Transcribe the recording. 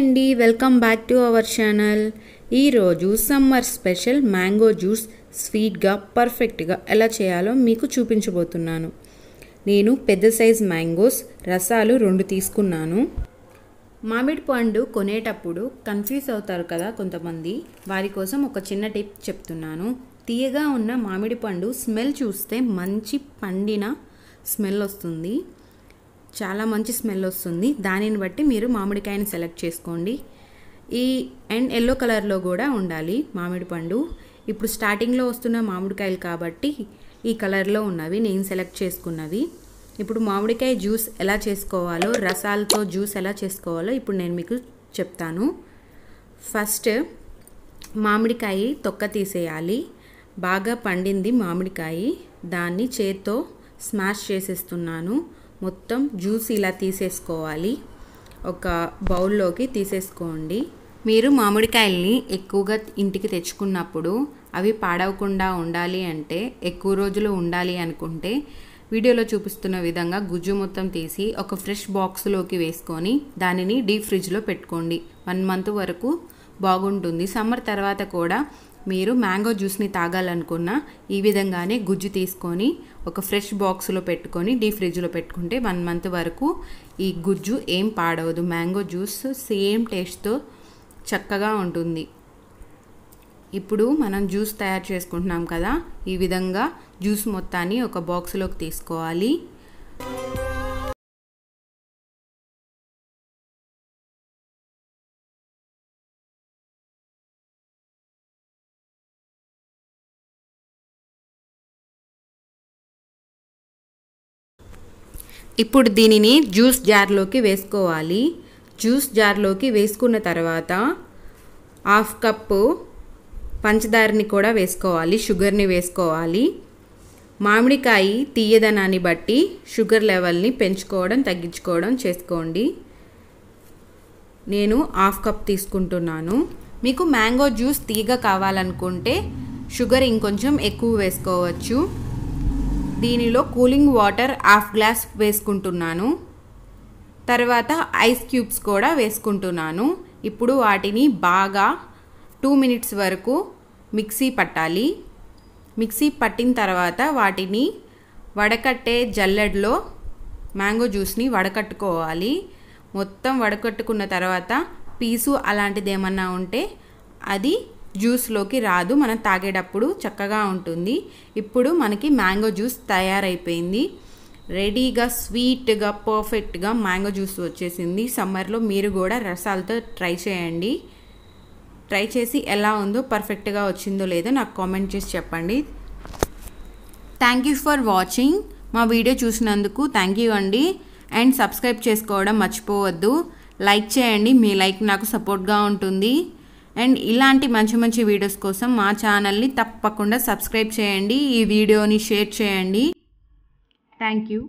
అండి welcome back to our channel ఈరోజు summer special mango juice స్వీట్గా పర్ఫెక్ట్గా ఎలా చేయాలో మీకు చూపించబోతున్నాను నేను పెద్ద సైజ్ మ్యాంగోస్ రసాలు రెండు తీసుకున్నాను మామిడి పండు కొనేటప్పుడు కన్ఫ్యూజ్ అవుతారు కదా కొంతమంది వారి కోసం ఒక చిన్న టిప్ చెప్తున్నాను తీయగా ఉన్న మామిడి పండు స్మెల్ చూస్తే మంచి పండిన స్మెల్ వస్తుంది చాలా మంచి స్మెల్ వస్తుంది దానిని బట్టి మీరు మామిడికాయని సెలెక్ట్ చేసుకోండి ఈ అండ్ ఎల్లో కలర్లో కూడా ఉండాలి మామిడి పండు ఇప్పుడు స్టార్టింగ్లో వస్తున్న మామిడికాయలు కాబట్టి ఈ కలర్లో ఉన్నవి నేను సెలెక్ట్ చేసుకున్నవి ఇప్పుడు మామిడికాయ జ్యూస్ ఎలా చేసుకోవాలో రసాలతో జ్యూస్ ఎలా చేసుకోవాలో ఇప్పుడు నేను మీకు చెప్తాను ఫస్ట్ మామిడికాయ తొక్క తీసేయాలి బాగా పండింది మామిడికాయ దాన్ని చేత్తో స్మాష్ చేసేస్తున్నాను మొత్తం జ్యూస్ ఇలా తీసేసుకోవాలి ఒక బౌల్లోకి తీసేసుకోండి మీరు మామిడికాయల్ని ఎక్కువగా ఇంటికి తెచ్చుకున్నప్పుడు అవి పాడవకుండా ఉండాలి అంటే ఎక్కువ రోజులు ఉండాలి అనుకుంటే వీడియోలో చూపిస్తున్న విధంగా గుజ్జు మొత్తం తీసి ఒక ఫ్రెష్ బాక్స్లోకి వేసుకొని దానిని డీప్ ఫ్రిడ్జ్లో పెట్టుకోండి వన్ మంత్ వరకు బాగుంటుంది సమ్మర్ తర్వాత కూడా మీరు మ్యాంగో జ్యూస్ని తాగాలనుకున్న ఈ విధంగానే గుజ్జు తీసుకొని ఒక ఫ్రెష్ బాక్స్లో పెట్టుకొని డీ ఫ్రిడ్జ్లో పెట్టుకుంటే వన్ మంత్ వరకు ఈ గుజ్జు ఏం పాడవదు మ్యాంగో జ్యూస్ సేమ్ టేస్ట్తో చక్కగా ఉంటుంది ఇప్పుడు మనం జ్యూస్ తయారు చేసుకుంటున్నాం కదా ఈ విధంగా జ్యూస్ మొత్తాన్ని ఒక బాక్స్లోకి తీసుకోవాలి ఇప్పుడు దీనిని జ్యూస్ జార్లోకి వేసుకోవాలి జ్యూస్ జార్లోకి వేసుకున్న తర్వాత హాఫ్ కప్పు పంచదారని కూడా వేసుకోవాలి షుగర్ని వేసుకోవాలి మామిడికాయ తీయదనాన్ని బట్టి షుగర్ లెవెల్ని పెంచుకోవడం తగ్గించుకోవడం చేసుకోండి నేను హాఫ్ కప్ తీసుకుంటున్నాను మీకు మ్యాంగో జ్యూస్ తీగ కావాలనుకుంటే షుగర్ ఇంకొంచెం ఎక్కువ వేసుకోవచ్చు దీనిలో కూలింగ్ వాటర్ హాఫ్ గ్లాస్ వేసుకుంటున్నాను తర్వాత ఐస్ క్యూబ్స్ కూడా వేసుకుంటున్నాను ఇప్పుడు వాటిని బాగా టూ మినిట్స్ వరకు మిక్సీ పట్టాలి మిక్సీ పట్టిన తర్వాత వాటిని వడకట్టే జల్లెడ్లో మ్యాంగో జ్యూస్ని వడకట్టుకోవాలి మొత్తం వడకట్టుకున్న తర్వాత పీసు అలాంటిది ఏమన్నా ఉంటే అది జ్యూస్లోకి రాదు మనం తాగేటప్పుడు చక్కగా ఉంటుంది ఇప్పుడు మనకి మ్యాంగో జ్యూస్ తయారైపోయింది రెడీగా స్వీట్గా పర్ఫెక్ట్గా మ్యాంగో జ్యూస్ వచ్చేసింది సమ్మర్లో మీరు కూడా రసాలతో ట్రై చేయండి ట్రై చేసి ఎలా ఉందో పర్ఫెక్ట్గా వచ్చిందో లేదో నాకు కామెంట్ చేసి చెప్పండి థ్యాంక్ యూ ఫర్ వాచింగ్ మా వీడియో చూసినందుకు థ్యాంక్ యూ అండి అండ్ సబ్స్క్రైబ్ చేసుకోవడం మర్చిపోవద్దు లైక్ చేయండి మీ లైక్ నాకు సపోర్ట్గా ఉంటుంది అండ్ ఇలాంటి మంచి మంచి వీడియోస్ కోసం మా ఛానల్ని తప్పకుండా సబ్స్క్రైబ్ చేయండి ఈ వీడియోని షేర్ చేయండి థ్యాంక్ యూ